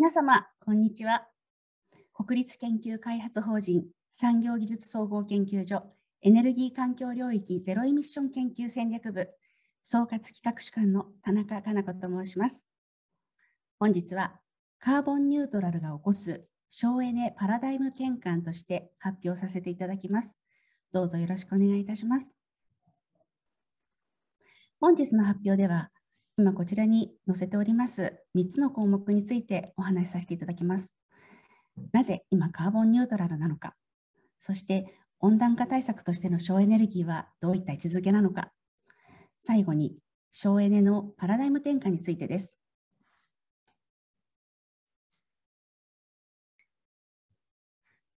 皆様、こんにちは。国立研究開発法人産業技術総合研究所エネルギー環境領域ゼロエミッション研究戦略部総括企画主幹の田中香菜子と申します。本日はカーボンニュートラルが起こす省エネパラダイム転換として発表させていただきます。どうぞよろしくお願いいたします。本日の発表では今こちらに載せております3つの項目についてお話しさせていただきます。なぜ今カーボンニュートラルなのか、そして温暖化対策としての省エネルギーはどういった位置づけなのか、最後に省エネのパラダイム転換についてです。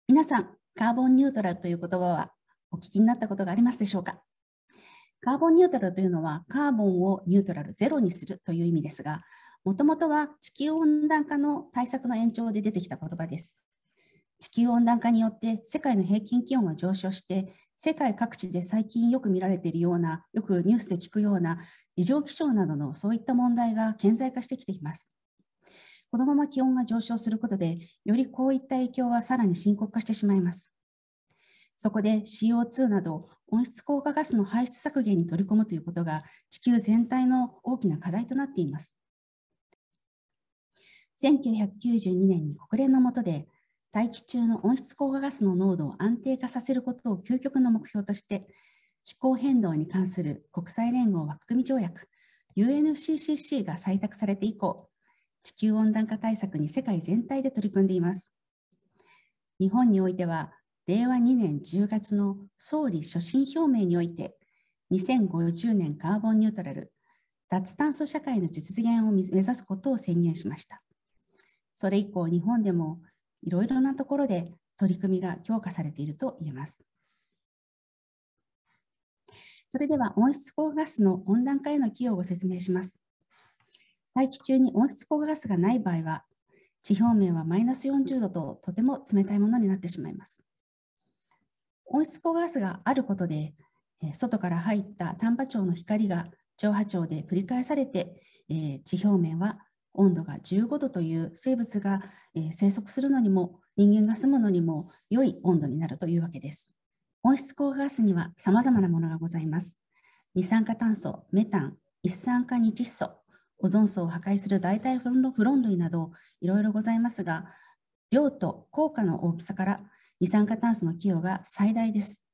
皆さん、カーボンニュートラルという言葉はお聞きになったことがありますでしょうかカーボンニュートラルというのはカーボンをニュートラルゼロにするという意味ですが、もともとは地球温暖化の対策の延長で出てきた言葉です。地球温暖化によって世界の平均気温が上昇して、世界各地で最近よく見られているような、よくニュースで聞くような異常気象などのそういった問題が顕在化してきています。このまま気温が上昇することで、よりこういった影響はさらに深刻化してしまいます。そこで CO2 など温室効果ガスの排出削減に取り込むということが地球全体の大きな課題となっています。1992年に国連の下で大気中の温室効果ガスの濃度を安定化させることを究極の目標として気候変動に関する国際連合枠組条約 UNFCCC が採択されて以降地球温暖化対策に世界全体で取り組んでいます。日本においては令和2年10月の総理所信表明において、2050年カーボンニュートラル、脱炭素社会の実現を目指すことを宣言しました。それ以降、日本でもいろいろなところで取り組みが強化されていると言えます。それでは温室効果ガスの温暖化への寄与をご説明します。大気中に温室効果ガスがない場合は、地表面はマイナス40度ととても冷たいものになってしまいます。温室効果ガスがあることで、外から入った丹波町の光が長波町で繰り返されて、地表面は温度が15度という生物が生息するのにも人間が住むのにも良い温度になるというわけです。温室効果ガスには様々なものがございます。二酸化炭素、メタン、一酸化二窒素、オゾン層を破壊する代替フロン類などいろいろございますが、量と効果の大きさから二酸化炭素の寄与が最大です。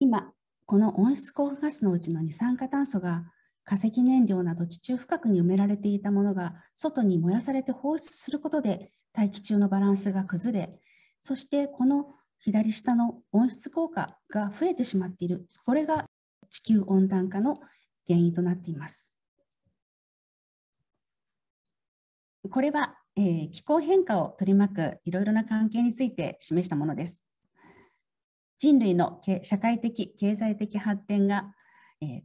今、この温室効果ガスのうちの二酸化炭素が化石燃料など地中深くに埋められていたものが外に燃やされて放出することで大気中のバランスが崩れ、そしてこの左下の温室効果が増えてしまっている、これが地球温暖化の原因となっています。これはえー、気候変化を取り巻くいろいろな関係について示したものです。人類の社会的、経済的発展が、えー、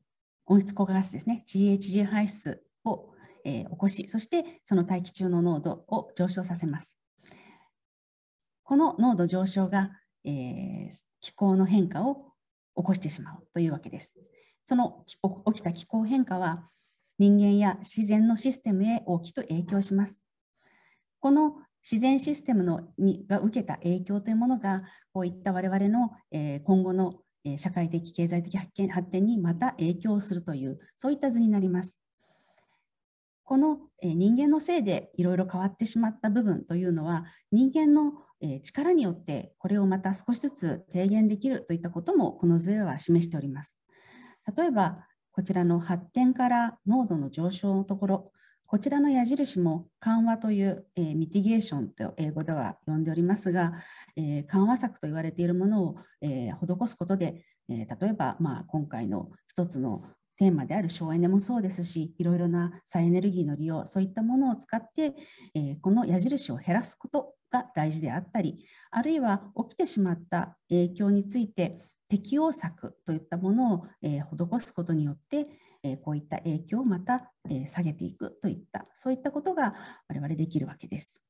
温室効果ガスですね、GHG 排出を、えー、起こし、そしてその大気中の濃度を上昇させます。この濃度上昇が、えー、気候の変化を起こしてしまうというわけです。その起きた気候変化は人間や自然のシステムへ大きく影響します。この自然システムのにが受けた影響というものがこういった我々の、えー、今後の、えー、社会的経済的発見発展にまた影響するというそういった図になります。この、えー、人間のせいでいろいろ変わってしまった部分というのは人間の、えー、力によってこれをまた少しずつ低減できるといったこともこの図では示しております。例えばこちらの発展から濃度の上昇のところこちらの矢印も緩和という、えー、ミティゲーションと英語では呼んでおりますが、えー、緩和策と言われているものを、えー、施すことで、え例えば、まあ、今回の一つのテーマである省エネもそうですし、いろいろな再エネルギーの利用、そういったものを使って、えこの矢印を減らすことが大事であったり、あるいは起きてしまった影響について、適応策といったものを、え施すことによって、えこういった影響をまた、え下げていくといったそういったことが我々できるわけです。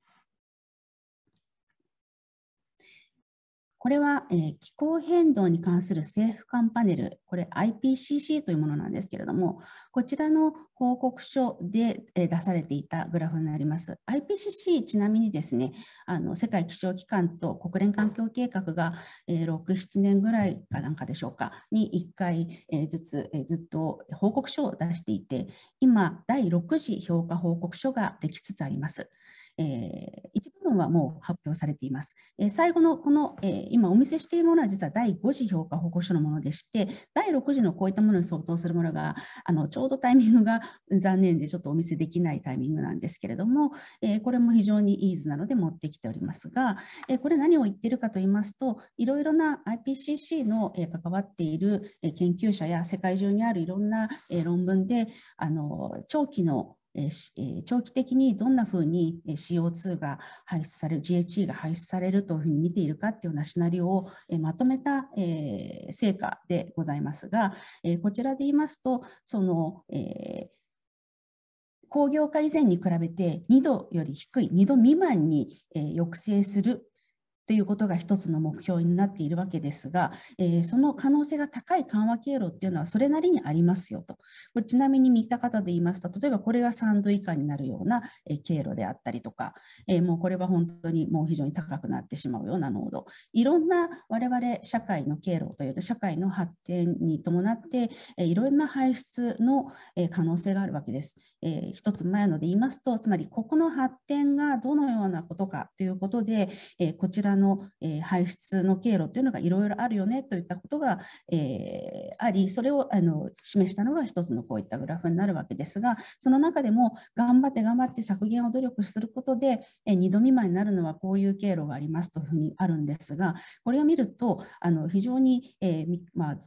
これは、えー、気候変動に関する政府間パネル、これ IPCC というものなんですけれども、こちらの報告書で、えー、出されていたグラフになります。IPCC、ちなみにですね、あの世界気象機関と国連環境計画が、えー、6、7年ぐらいかなんかでしょうか、に1回、えー、ずつ、えー、ずっと報告書を出していて、今、第6次評価報告書ができつつあります。えー、一部分はもう発表されています。えー、最後のこの、えー、今お見せしているものは実は第5次評価報告書のものでして、第6次のこういったものに相当するものが、あのちょうどタイミングが残念でちょっとお見せできないタイミングなんですけれども、えこれも非常にいい図なので持ってきておりますが、えこれ何を言っているかと言いますと、いろいろな IPCC の、え関わっている研究者や世界中にあるいろんな、え論文で、あの長期の長期的にどんなふうに CO2 が排出される GHG が排出されるというふうに見ているかっていうようなシナリオをまとめた成果でございますがこちらで言いますとその、え工業化以前に比べて2度より低い2度未満に抑制するということが一つの目標になっているわけですが、えー、その可能性が高い緩和経路っていうのはそれなりにありますよと。これちなみに見た方で言いますと、例えばこれが3度以下になるような経路であったりとか、えー、もうこれは本当にもう非常に高くなってしまうような濃度。いろんな我々社会の経路というか、社会の発展に伴って、えー、いろんな排出の可能性があるわけです。えー、一つ前ので言いますと、つまりここの発展がどのようなことかということで、えこちらの、えー、排出の経路というのがいろいろあるよねといったことが、えー、ありそれをあの示したのが一つのこういったグラフになるわけですがその中でも頑張って頑張って削減を努力することで、えー、2度未満になるのはこういう経路がありますというふうにあるんですがこれを見るとあの非常に、えーまあ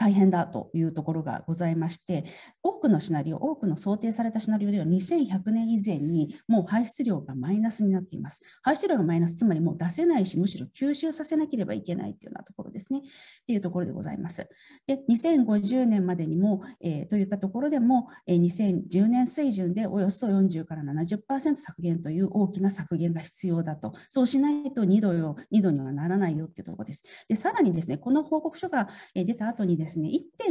大変だというところがございまして多くのシナリオ多くの想定されたシナリオでは2100年以前にもう排出量がマイナスになっています排出量がマイナスつまりもう出せないしむしろ吸収させなければいけないというようなところですねっていうところでございますで2050年までにも、えー、といったところでも、えー、2010年水準でおよそ40から70%削減という大きな削減が必要だとそうしないと2度よ2度にはならないよっていうところですでさらにですねこの報告書が出た後にです、ねですね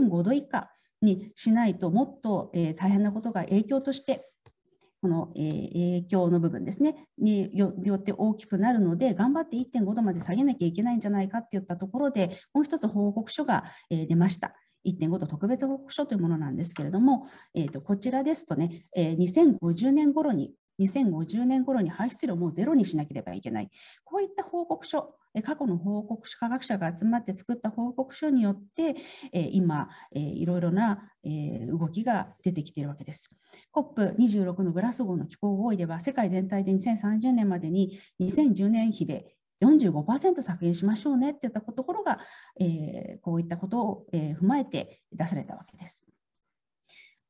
1.5度以下にしないともっと、えー、大変なことが影響としてこの、えー、影響の部分ですねによって大きくなるので頑張って1.5度まで下げなきゃいけないんじゃないかっていったところでもう一つ報告書が、えー、出ました。1.5度特別報告書というものなんですけれども、えー、とこちらですとね、えー、2050年頃に2050年頃に排出量をもうゼロにしなければいけない。こういった報告書、過去の報告書、科学者が集まって作った報告書によって、今、いろいろな動きが出てきているわけです。COP26 のグラスゴーの気候合意では、世界全体で2030年までに2010年比で45%削減しましょうねっていったところが、こういったことを、踏まえて出されたわけです。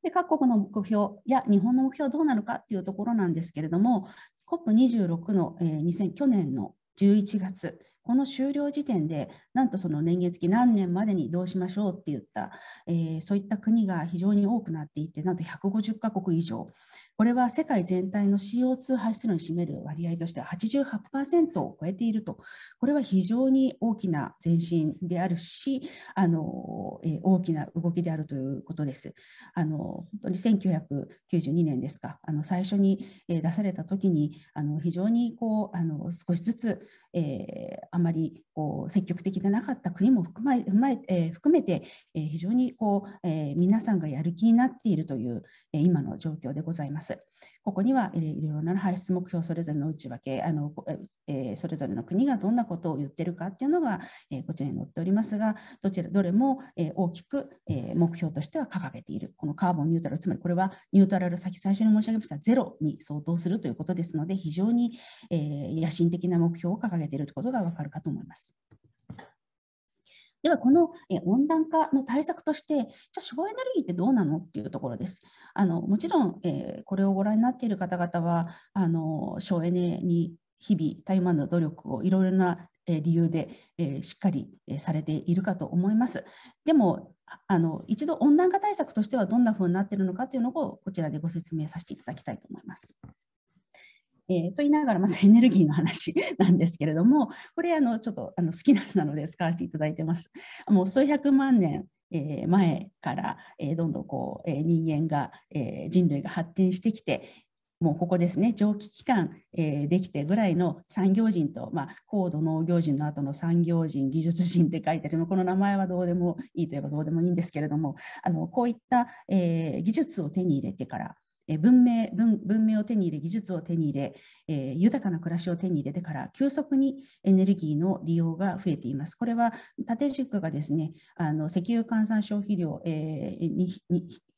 で各国の目標や日本の目標どうなのかというところなんですけれども COP26 の、えー、2000去年の11月この終了時点でなんとその年月期何年までにどうしましょうって言った、えー、そういった国が非常に多くなっていてなんと150カ国以上これは世界全体の CO2 排出量に占める割合としては88%を超えていると、これは非常に大きな前進であるし、あのえ大きな動きであるということです。あの本当に1992年ですか、あの最初に出された時に、あの非常にこうあの少しずつ、えー、あまりこう積極的でなかった国も含ま踏まええー、含めて、えー、非常にこう、え皆さんがやる気になっているという、え今の状況でございます。。ここにはいろいろな排出目標それぞれの内訳あの、えー、それぞれの国がどんなことを言っているかというのが、えー、こちらに載っておりますが、どちらどれも、えー、大きく、えー、目標としては掲げている、このカーボンニュートラル、つまりこれはニュートラル、先最初に申し上げましたゼロに相当するということですので、非常に、えー、野心的な目標を掲げているということがわかるかと思います。では、この温暖化の対策として、じゃあ省エネルギーってどうなのっていうところです。あのもちろん、えー、これをご覧になっている方々は、あの省エネに日々、台湾の努力をいろいろな理由で、えー、しっかりされているかと思います。でもあの一度温暖化対策としてはどんなふうになっているのかというのをこちらでご説明させていただきたいと思います。えー、と言いながらまずエネルギーの話なんですけれどもこれあのちょっとあの好きなやつなので使わせていただいてます。もう数百万年えー、前から、えー、どんどんこう、えー、人間が、えー、人類が発展してきてもうここですね蒸気機関、えー、できてぐらいの産業人と、まあ、高度農業人の後の産業人技術人って書いてあるこの名前はどうでもいいといえばどうでもいいんですけれどもあのこういった、えー、技術を手に入れてから文明文文明を手に入れ、技術を手に入れ、え豊かな暮らしを手に入れてから、急速にエネルギーの利用が増えています。これは縦軸がですね、あの石油換算消費量、えに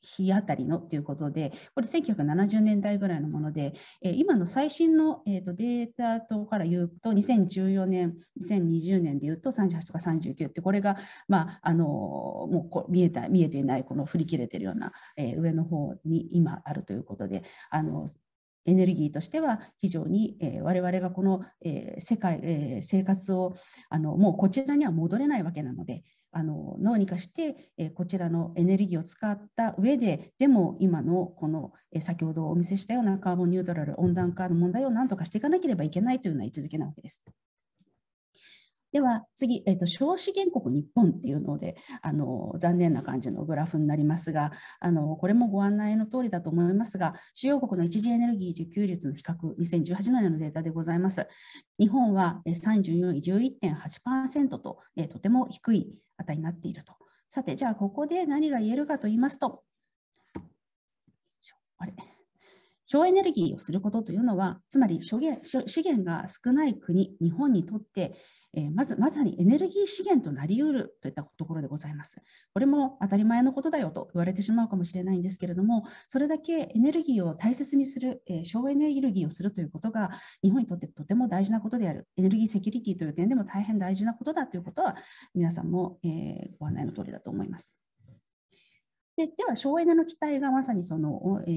日当たりのということで、これ1970年代ぐらいのもので、今の最新の、えー、とデータ等から言うと、2014年、2020年で言うと38とか39って、これが、まあ、あのもうこう見えた見えていない、この振り切れているような、えー、上の方に今あるといういうことであのエネルギーとしては非常に、えー、我々がこの、えー、世界、えー、生活をあのもうこちらには戻れないわけなのであのどうにかして、えこちらのエネルギーを使った上ででも今のこの、え先ほどお見せしたようなカーボンニュートラル温暖化の問題を何とかしていかなければいけないというような位置づけなわけです。では次、えーと、国、少日本っていうのであの残念な感じのグラフになりますがあのこれもご案内の通りだと思いますが主要国の一次エネルギー自給率の比較2018年のデータでございます日本は34位11.8%と、えー、とても低い値になっているとさてじゃあここで何が言えるかと言いますとあれ省エネルギーをすることというのは、つまり資源が少ない国、日本にとってえまずまさにエネルギー資源となりうるといったところでございます。これも当たり前のことだよと言われてしまうかもしれないんですけれども、それだけエネルギーを大切にする、え省エネルギーをするということが日本にとってとても大事なことである、エネルギーセキュリティという点でも大変大事なことだということは、皆さんも、えご案内の通りだと思います。ででは省エネの期待がまさにその、え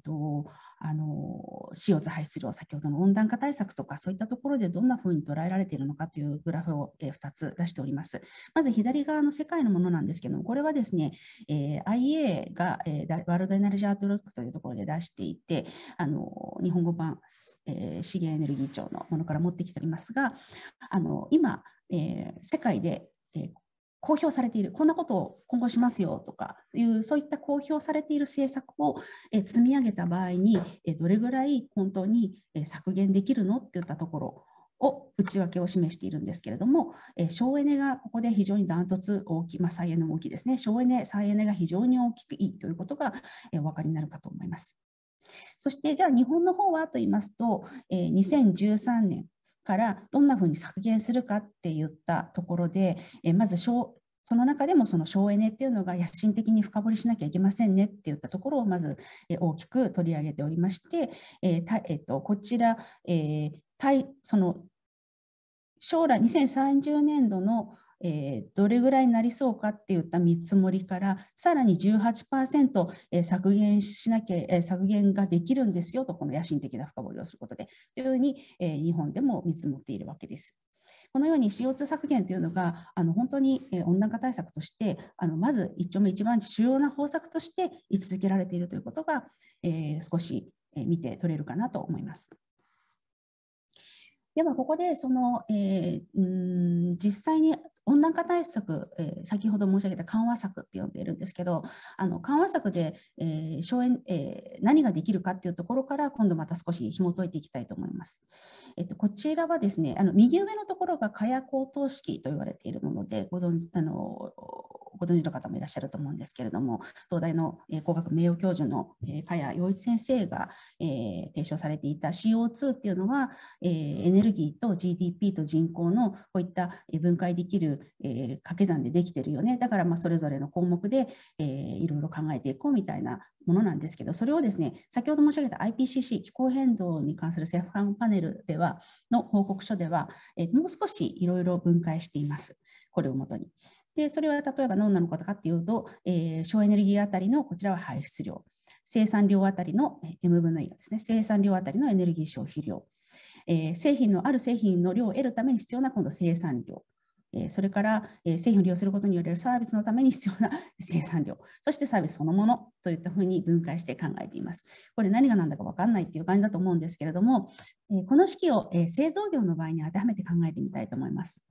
ーとあの CO2 排出量、先ほどの温暖化対策とか、そういったところでどんなふうに捉えられているのかというグラフを、えー、2つ出しております。まず左側の世界のものなんですけども、これはですね、えー、IEA が、えー、ワールドエネルギーアートロックというところで出していて、あの日本語版、えー、資源エネルギー庁のものから持ってきておりますが、あの今、えー、世界で、えー公表されている、こんなことを今後しますよとかいう、そういった公表されている政策を積み上げた場合に、どれぐらい本当に削減できるのっていったところを内訳を示しているんですけれども、省エネがここで非常にダントツ大きい、まあ、再エネも大きいですね、省エネ、再エネが非常に大きくいいということがお分かりになるかと思います。そして、じゃあ日本の方はと言いますと、2013年、からどんなふうに削減するかって言ったところで、えまず省その中でもその省エネっていうのが野心的に深掘りしなきゃいけませんねっていったところをまず大きく取り上げておりまして、えーえーと、こちら、えー、その将来2030年度のえー、どれぐらいになりそうかっていった見積もりからさらに18%、ー、削減しなきゃ、え削減ができるんですよとこの野心的な深掘りをすることでというふうに、えー、日本でも見積もっているわけです。このように CO2 削減というのがあの本当に温暖化対策としてあのまず一丁目一番地主要な方策として位置づけられているということが、えー、少し見て取れるかなと思います。ではここでその、えー、うん実際に温暖化対策、えー、先ほど申し上げた緩和策って呼んでいるんですけど、あの緩和策で、えー省エえー、何ができるかっていうところから、今度また少し紐解いていきたいと思います。えっと、こちらはですね、あの右上のところが火薬高等式と言われているもので、ご存知あのご存知の方もいらっしゃると思うんですけれども、東大の工学名誉教授の加谷陽一先生が、えー、提唱されていた CO2 っていうのは、えー、エネルギーと GDP と人口のこういった分解できるえー、掛け算でできてるよねだからまあそれぞれの項目で、えー、いろいろ考えていこうみたいなものなんですけどそれをですね先ほど申し上げた IPCC 気候変動に関する政府間パネルではの報告書では、えー、もう少しいろいろ分解していますこれをもとに。でそれは例えば何なのかとかっていうと、え省エネルギーあたりのこちらは排出量生産量あたりの M 分の E ですね生産量あたりのエネルギー消費量えー、製品のある製品の量を得るために必要な今度生産量それから製品を利用することによるサービスのために必要な 生産量、そしてサービスそのものといったふうに分解して考えています。これ何が何だか分かんないっていう感じだと思うんですけれども、この式を製造業の場合に当てはめて考えてみたいと思います。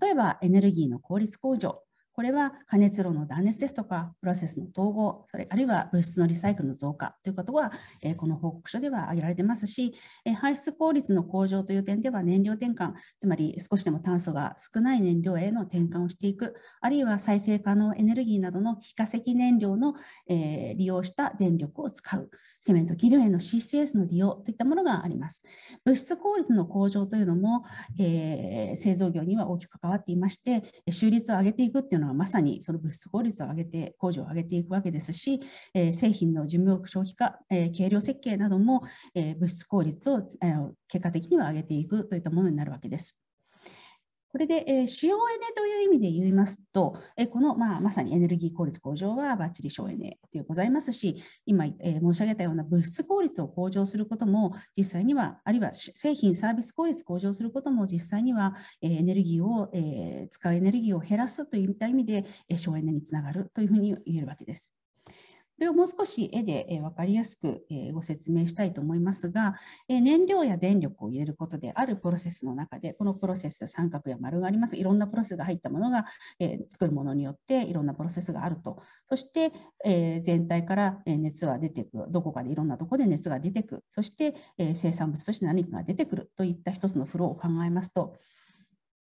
例えばエネルギーの効率向上これは加熱炉の断熱ですとか、プロセスの統合、それあるいは物質のリサイクルの増加ということは、えこの報告書では挙げられてますし、え排出効率の向上という点では燃料転換、つまり少しでも炭素が少ない燃料への転換をしていく、あるいは再生可能エネルギーなどの非化石燃料の、え利用した電力を使う、セメント企業への CCS の利用といったものがあります。物質効率の向上というのも、えー、製造業には大きく関わっていまして、収率を上げていくというのははまさにその物質効率を上げて、工場を上げていくわけですし、えー、製品の寿命消費化、えー、軽量設計なども、えー、物質効率を、えー、結果的には上げていくといったものになるわけです。これで、えー、省エネという意味で言いますと、えー、この、まあ、まさにエネルギー効率向上はバッチリ省エネでございますし、今、えー、申し上げたような物質効率を向上することも、実際には、あるいは製品、サービス効率向上することも、実際には、えー、エネルギーを、えー、使うエネルギーを減らすといった意味で、えー、省エネにつながるというふうに言えるわけです。これをもう少し絵で分かりやすくご説明したいと思いますが、燃料や電力を入れることであるプロセスの中で、このプロセスは三角や丸があります。いろんなプロセスが入ったものが作るものによっていろんなプロセスがあると。そして全体から熱は出てく、どこかでいろんなところで熱が出てく、そして生産物として何かが出てくるといった一つのフローを考えますと、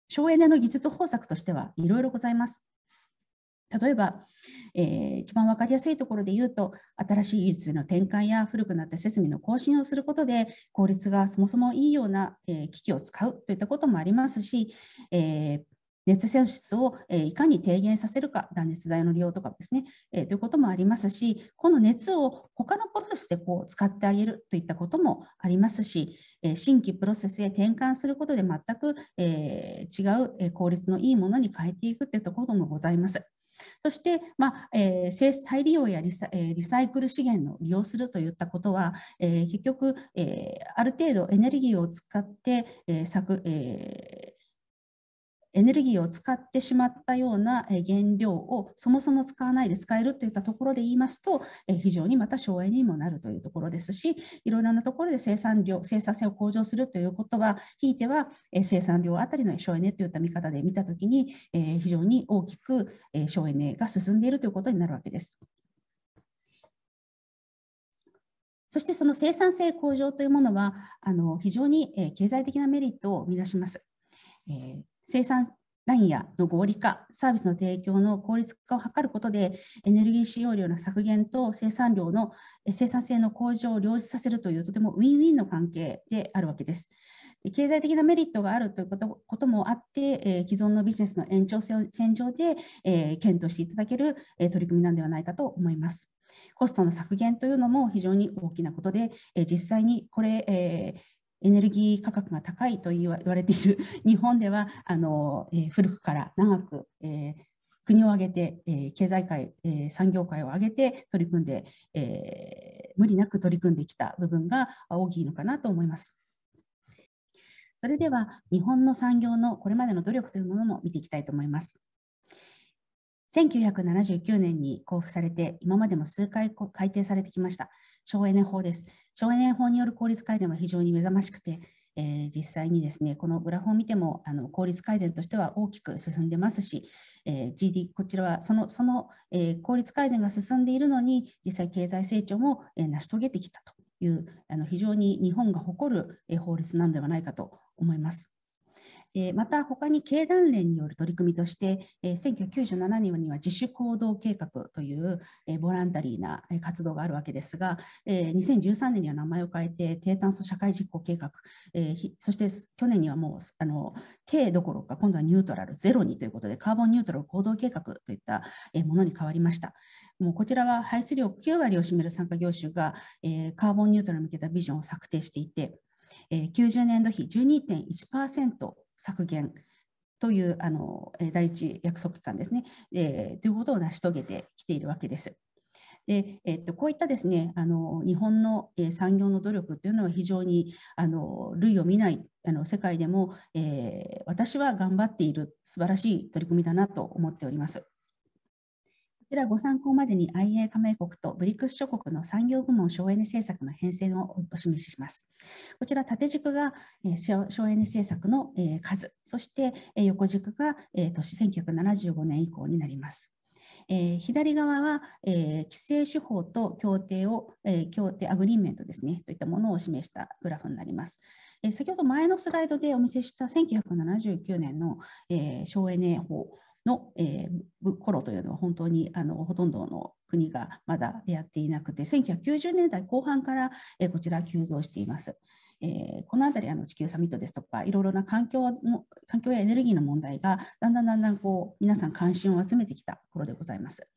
省エネの技術方策としてはいろいろございます。例えば、えー、一番分かりやすいところで言うと、新しい技術の転換や古くなった設備の更新をすることで、効率がそもそもいいような、えー、機器を使うといったこともありますし、えー、熱損質を、えいかに低減させるか、断熱材の利用とかですね、えということもありますし、この熱を他のプロセスでこう使ってあげるといったこともありますし、え新規プロセスへ転換することで全く、え違う、え効率のいいものに変えていくというところもございます。そして、まあえー、再利用やリサ,、えー、リサイクル資源の利用するといったことは、えー、結局、えー、ある程度エネルギーを使って、えー作えーエネルギーを使ってしまったような原料をそもそも使わないで使えるといったところで言いますと、非常にまた省エネにもなるというところですし、いろいろなところで生産量、生産性を向上するということは、ひいては生産量あたりの省エネといった見方で見たときに、非常に大きく省エネが進んでいるということになるわけです。そしてその生産性向上というものは、あの非常に経済的なメリットを生み出します。えー生産ラインやの合理化、サービスの提供の効率化を図ることで、エネルギー使用量の削減と生産量の生産性の向上を両立させるという、とてもウィンウィンの関係であるわけです。経済的なメリットがあるということもあって、え既存のビジネスの延長線上で、え検討していただける、え取り組みなんではないかと思います。コストの削減というのも非常に大きなことで、え実際にこれ、えエネルギー価格が高いと言われている 日本ではあの、えー、古くから長く、えー、国を挙げて、えー、経済界、えー、産業界を挙げて取り組んで、えー、無理なく取り組んできた部分が大きいのかなと思います。それでは日本の産業のこれまでの努力というものも見ていきたいと思います。1979年に交付されて今までも数回改定されてきました省エネ法です。省エネ法による効率改善は非常に目覚ましくて、えー、実際にですねこのグラフを見てもあの効率改善としては大きく進んでますし、えー、GD こちらはそのその、えー、効率改善が進んでいるのに実際経済成長も、え成し遂げてきたというあの非常に日本が誇る、え法律なんではないかと思います。えまた、他に経団連による取り組みとして、え1997年には自主行動計画という、えボランタリーな活動があるわけですが、え2013年には名前を変えて低炭素社会実行計画、えそして去年にはもうあの低どころか今度はニュートラルゼロにということでカーボンニュートラル行動計画といったものに変わりました。もうこちらは排出量9割を占める参加業種が、えカーボンニュートラルに向けたビジョンを策定していて、え90年度比12.1%削減というあの第一約束期間ですね、えー、ということを成し遂げてきているわけです。でえっと、こういったですねあの日本の産業の努力というのは非常にあの類を見ないあの世界でも、えー、私は頑張っている素晴らしい取り組みだなと思っております。ちらご参考までに IA 加盟国と BRICS 諸国の産業部門省エネ政策の変遷をお示しします。こちら縦軸が省エネ政策の数、そして横軸が年1975年以降になります。左側は、規制手法と協定を、協定アグリーメントですねといったものを示したグラフになります。先ほど前のスライドでお見せした1979年の、省エネ法の、えー、頃というのは本当にあのほとんどの国がまだやっていなくて1990年代後半から、えー、こちら急増しています。えー、このあたりあの地球サミットですとかいろいろな環境の環境やエネルギーの問題がだんだんだんだんこう皆さん関心を集めてきた頃でございます。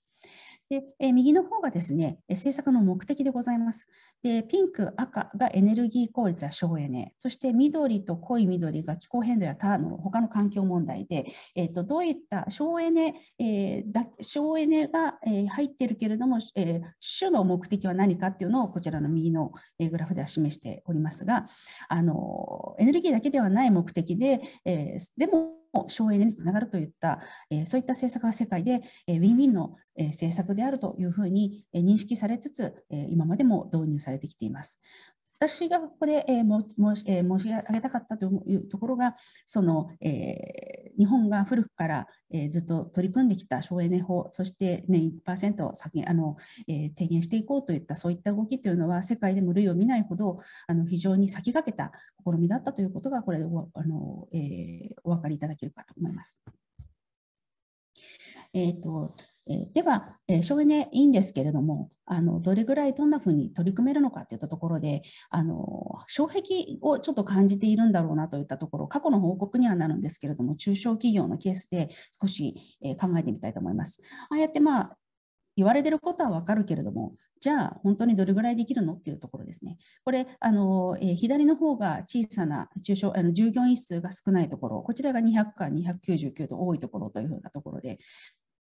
で、え右の方がですね、政策の目的でございます。で、ピンク、赤がエネルギー効率や省エネ、そして緑と濃い緑が気候変動や他の他の環境問題で、えー、とどういった省エネ、えー、だ省エネが、え入っているけれども、えー、主の目的は何かっていうのをこちらの右の、えグラフでは示しておりますが、あのエネルギーだけではない目的で、えー、でも省エネにつながるといった、えそういった政策は世界で、えウィンウィンの、え政策であるというふうに、え認識されつつ、え今までも導入されてきています。私がここで、えー、申し,、えー、申し上げたかったというところが、その、えー、日本が古くから、えー、ずっと取り組んできた省エネ法、そして年1%削減あの、えー、低減していこうといった、そういった動きというのは、世界でも類を見ないほどあの非常に先駆けた試みだったということが、これでおあの、えー、お分かりいただけるかと思います。えーとえでは、え省エネいいんですけれどもあのどれぐらいどんなふうに取り組めるのかといったところであの障壁をちょっと感じているんだろうなといったところ過去の報告にはなるんですけれども中小企業のケースで少し、え考えてみたいと思います。ああやって、まあ言われてることはわかるけれども、じゃあ本当にどれぐらいできるのっていうところですね。これ、あのえー、左の方が小さな中小あの従業員数が少ないところ、こちらが200か299と多いところというふうなところで、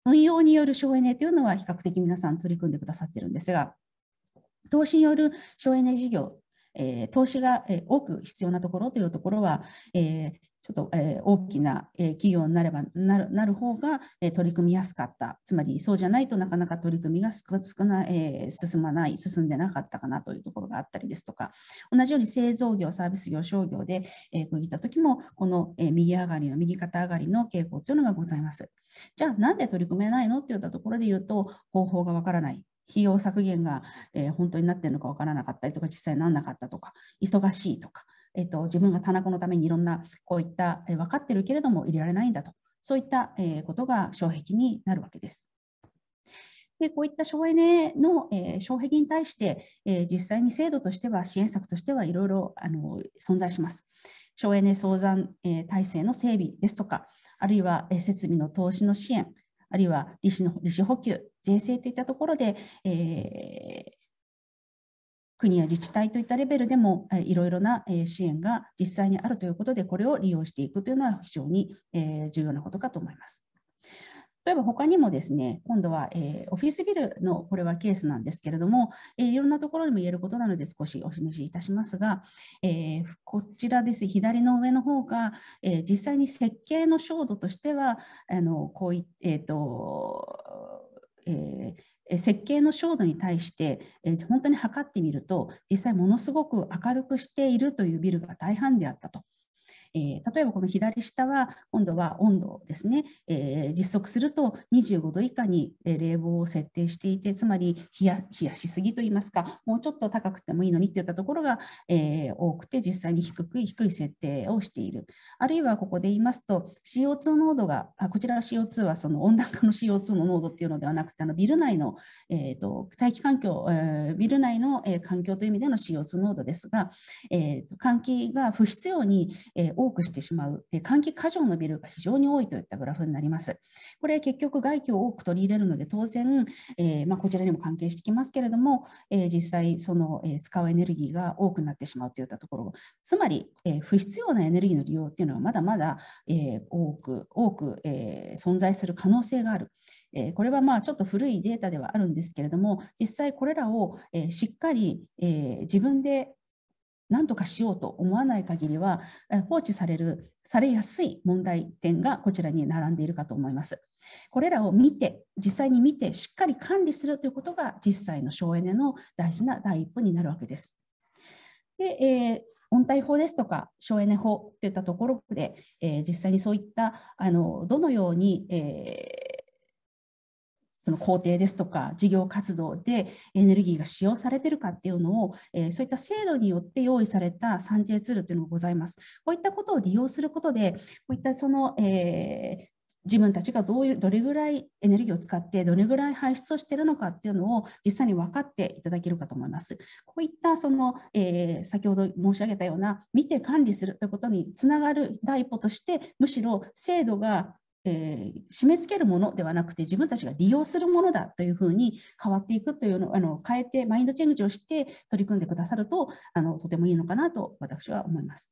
運用による省エネというのは比較的皆さん取り組んでくださってるんですが、投資による省エネ事業えー、投資が、えー、多く必要なところというところは、えー、ちょっと、えー、大きな、えー、企業になればなるなる方が、えー、取り組みやすかった、つまりそうじゃないとなかなか取り組みが少なえー、進まない、進んでなかったかなというところがあったりですとか、同じように製造業、サービス業、商業で、えー、区切った時も、この、えー、右上がりの、右肩上がりの傾向というのがございます。じゃあ、なんで取り組めないのっていったところで言うと、方法がわからない、費用削減が、えー、本当になってるのか分からなかったりとか、実際なんなかったとか、忙しいとか、えーと、自分が田中のためにいろんなこういった、えー、分かっているけれども入れられないんだと、そういった、えー、ことが障壁になるわけです。でこういった省エネの、えー、障壁に対して、えー、実際に制度としては支援策としてはいろいろあの存在します。省エネ相談、えー、体制の整備ですとか、あるいは、えー、設備の投資の支援、あるいは利子の利子補給、税制といったところで、えー、国や自治体といったレベルでもいろいろな支援が実際にあるということで、これを利用していくというのは非常に重要なことかと思います。例えば他にもですね、今度は、えー、オフィスビルのこれはケースなんですけれども、えー、いろんなところにも言えることなので少しお示しいたしますが、えー、こちらです、左の上の方が、えー、実際に設計の照度としては、あのこういえーとえー、設計の照度に対して、えー、本当に測ってみると実際ものすごく明るくしているというビルが大半であったと。えー、例えばこの左下は今度は温度ですね、えー、実測すると25度以下に冷房を設定していてつまり冷やしすぎといいますかもうちょっと高くてもいいのにっていったところが、えー、多くて実際に低く低い設定をしているあるいはここで言いますと CO2 濃度があこちらの CO2 はその温暖化の CO2 の濃度っていうのではなくてあのビル内の、えーと、大気環境、えー、ビル内の、え環境という意味での CO2 濃度ですが、えーと、換気が不必要に、えー多くしてしまう、え換気過剰のビルが非常に多いといったグラフになります。これ結局外気を多く取り入れるので当然、えまあ、こちらにも関係してきますけれども、え実際その、え使うエネルギーが多くなってしまうといったところつまり、え不必要なエネルギーの利用っていうのはまだまだ、え多く多く、え存在する可能性がある。えこれはまあちょっと古いデータではあるんですけれども実際これらを、えしっかり、え自分で何とかしようと思わない限りは、放置される、されやすい問題点がこちらに並んでいるかと思います。これらを見て、実際に見て、しっかり管理するということが、実際の省エネの大事な第一歩になるわけです。で、えー、温帯法ですとか省エネ法といったところで、えー、実際にそういったあのどのように、えーその工程ですとか事業活動でエネルギーが使用されてるかっていうのを、えー、そういった制度によって用意された算定ツールというのがございます。こういったことを利用することで、こういったその、えー、自分たちがどういうどれぐらいエネルギーを使ってどれぐらい排出をしているのかっていうのを実際に分かっていただけるかと思います。こういったその、えー、先ほど申し上げたような見て管理するということにつながる第一歩としてむしろ制度がえー、締め付けるものではなくて自分たちが利用するものだというふうに変わっていくというのあの変えてマインドチェンジをして取り組んでくださるとあのとてもいいのかなと私は思います。